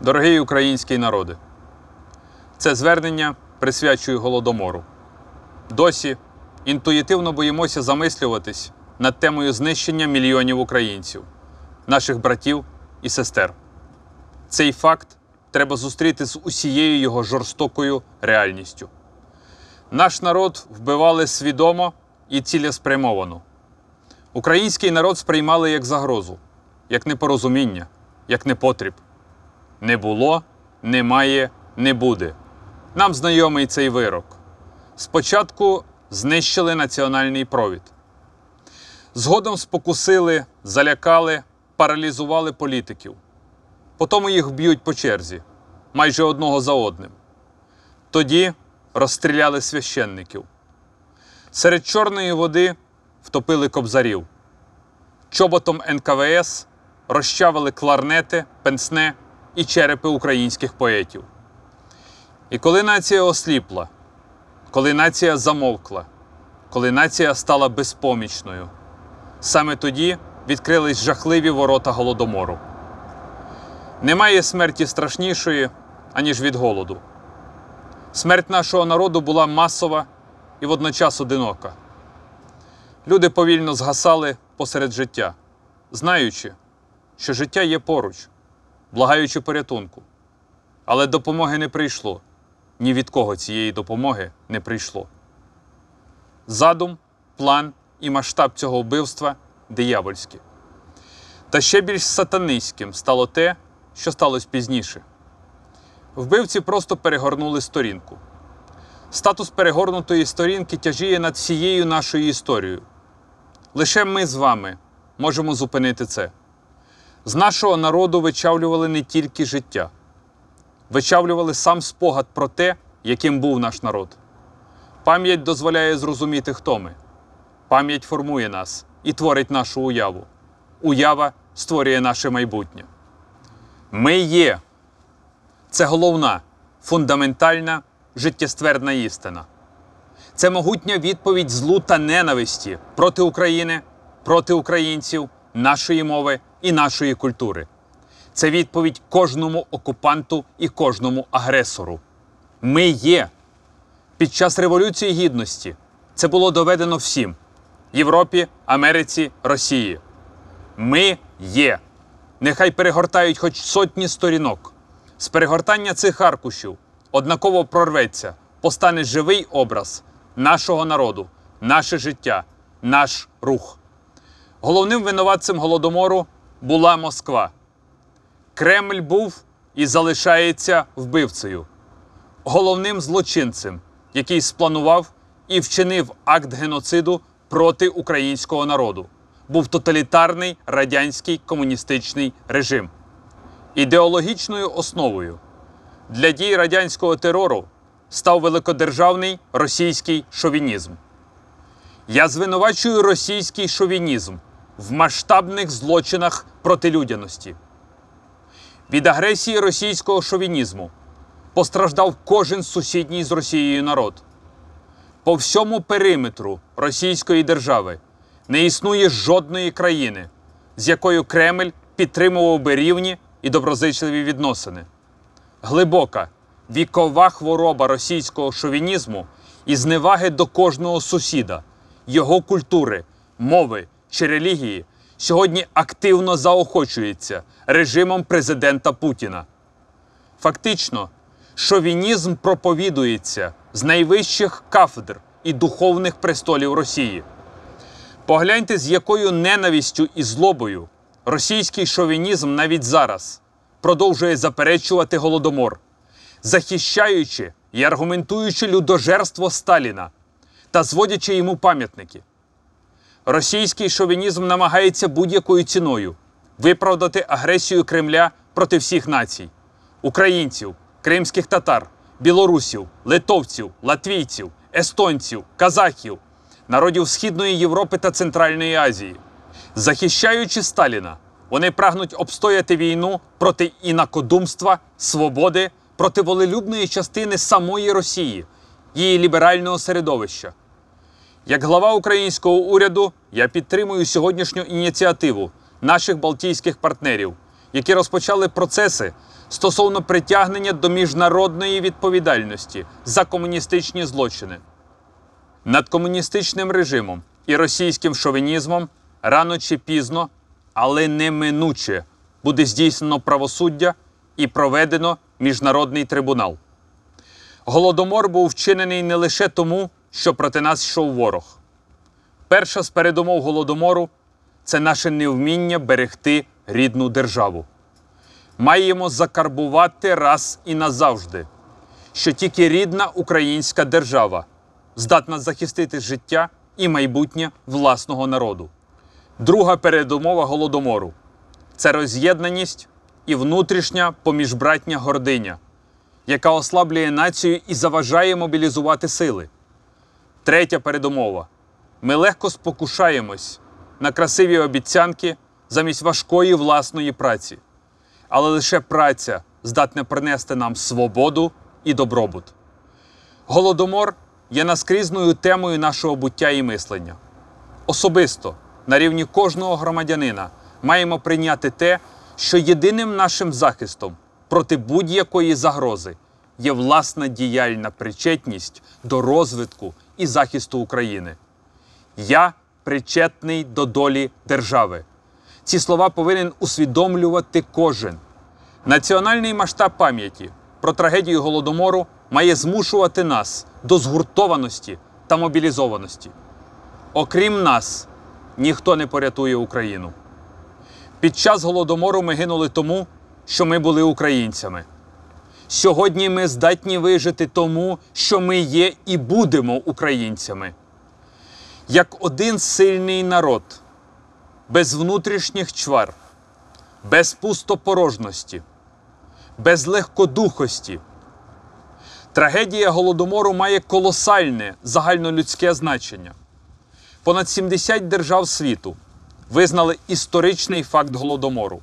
Дорогий український народи, це звернення присвячую голодомору. Досі інтуїтивно боїмося замислюватись над темою знищення мільйонів українців, наших братів і сестер. Цей факт треба зустріти з усією його жорстокою реальністю. Наш народ вбивали свідомо і цілеспрямовано. Український народ сприймали як загрозу, як непорозуміння, як непотріб не було, немає, не буде. Нам знайомий цей вирок. Спочатку знищили національний провід. Згодом спокусили, залякали, паралізували політиків. Потім їх б'ють по черзі, майже одного за одним. Тоді розстріляли священників. Серед Чорної води втопили кобзарів. Чоботом НКВС розчавили кларнети, пенсне і черепи українських поетів. І коли нація осліпла, коли нація замовкла, коли нація стала безпомічною, саме тоді відкрились жахливі ворота голодомору. Немає смерті страшнішої, аніж від голоду. Смерть нашого народу була масова і водночас одинока. Люди повільно згасали посеред життя, знаючи, що життя є поруч благаючи порятунку. Але допомоги не прийшло. Ні від кого цієї допомоги не прийшло. Задум, план і масштаб цього вбивства диявольські. Та ще більш сатанистським стало те, що сталося пізніше. Вбивці просто перегорнули сторінку. Статус перегорнутої сторінки тяжіє над всією нашою історією. Лише ми з вами можемо зупинити це. З нашого народу вичавлювали не тільки життя, вичавлювали сам спогад про те, яким був наш народ. Пам'ять дозволяє зрозуміти, хто ми. Пам'ять формує нас і творить нашу уяву. Уява створює наше майбутнє. Ми є. Це головна, фундаментальна, життєствердна істина. Це могутня відповідь злу та ненависті проти України, проти українців, нашої мови і нашої культури. Це відповідь кожному окупанту і кожному агресору. Ми є. Під час Революції Гідності це було доведено всім Європі, Америці, Росії. Ми є. Нехай перегортають хоч сотні сторінок. З перегортання цих аркушів однаково прорветься, постане живий образ нашого народу, наше життя, наш рух. Головним винуватцем голодомору була Москва. Кремль був і залишається вбивцею, головним злочинцем, який спланував і вчинив акт геноциду проти українського народу. Був тоталітарний радянський комуністичний режим. Ідеологічною основою для дій радянського терору став великодержавний російський шовінізм. Я звинувачую російський шовінізм в масштабних злочинах проти людяності. Від агресії російського шовінізму постраждав кожен сусідній з Росією народ. По всьому периметру Російської держави не існує жодної країни, з якою Кремль підтримував би рівні і доброзичливі відносини. Глибока вікова хвороба російського шовінізму і зневаги до кожного сусіда, його культури, мови чи релігії сьогодні активно заохочується режимом президента Путіна. Фактично, шовінізм проповідується з найвищих кафедр і духовних престолів Росії. Погляньте, з якою ненавістю і злобою російський шовінізм навіть зараз продовжує заперечувати голодомор, захищаючи і аргументуючи людожерство Сталіна та зводячи йому пам'ятники. Російський шовінізм намагається будь-якою ціною виправдати агресію Кремля проти всіх націй: українців, кримських татар, білорусів, литовців, латвійців, естонців, казахів, народів Східної Європи та Центральної Азії. Захищаючи Сталіна, вони прагнуть обстояти війну проти інакодумства, свободи, проти волелюбної частини самої Росії, її ліберального середовища. Як глава українського уряду я підтримую сьогоднішню ініціативу наших балтійських партнерів, які розпочали процеси стосовно притягнення до міжнародної відповідальності за комуністичні злочини. Над комуністичним режимом і російським шовінізмом рано чи пізно, але неминуче буде здійснено правосуддя і проведено міжнародний трибунал. Голодомор був вчинений не лише тому що проти нас йшов ворог. Перша з передумов голодомору це наше невміння берегти рідну державу. Маємо закарбувати раз і назавжди, що тільки рідна українська держава здатна захистити життя і майбутнє власного народу. Друга передумова голодомору це роз'єднаність і внутрішня поміжбратня гординя, яка ослаблює націю і заважає мобілізувати сили. Третя передумова. Ми легко спокушаємось на красиві обіцянки замість важкої власної праці. Але лише праця здатна принести нам свободу і добробут. Голодомор є наскрізною темою нашого буття і мислення. Особисто на рівні кожного громадянина маємо прийняти те, що єдиним нашим захистом проти будь-якої загрози є власна діяльна причетність до розвитку і захисту України. Я причетний до долі держави. Ці слова повинен усвідомлювати кожен. Національний масштаб пам'яті про трагедію голодомору має змушувати нас до згуртованості та мобілізованості. Окрім нас, ніхто не порятує Україну. Під час голодомору ми гинули тому, що ми були українцями. Сьогодні ми здатні вижити тому, що ми є і будемо українцями. Як один сильний народ, без внутрішніх чвар, без пустопорожності, без легкодухості. Трагедія Голодомору має колосальне загальнолюдське значення. Понад 70 держав світу визнали історичний факт Голодомору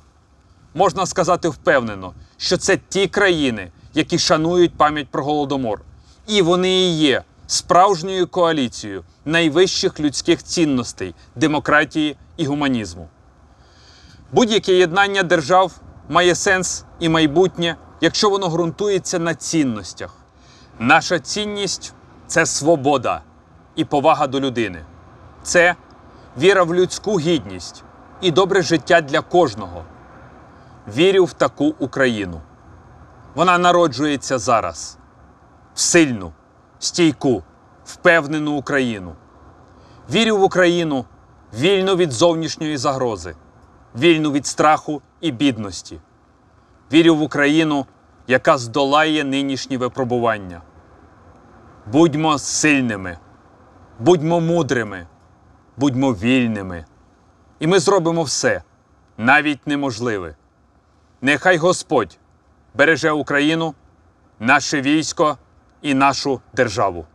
можна сказати впевнено, що це ті країни, які шанують пам'ять про голодомор, і вони і є справжньою коаліцією найвищих людських цінностей, демократії і гуманізму. Будь-яке єднання держав має сенс і майбутнє, якщо воно ґрунтується на цінностях. Наша цінність це свобода і повага до людини, це віра в людську гідність і добре життя для кожного вірю в таку Україну. Вона народжується зараз в сильну, стійку, впевнену Україну. Вірю в Україну вільну від зовнішньої загрози, вільну від страху і бідності. Вірю в Україну, яка здолає нинішні випробування. Будьмо сильними, будьмо мудрими, будьмо вільними. І ми зробимо все навіть неможливе. Нехай Господь береже Україну, наше військо і нашу державу.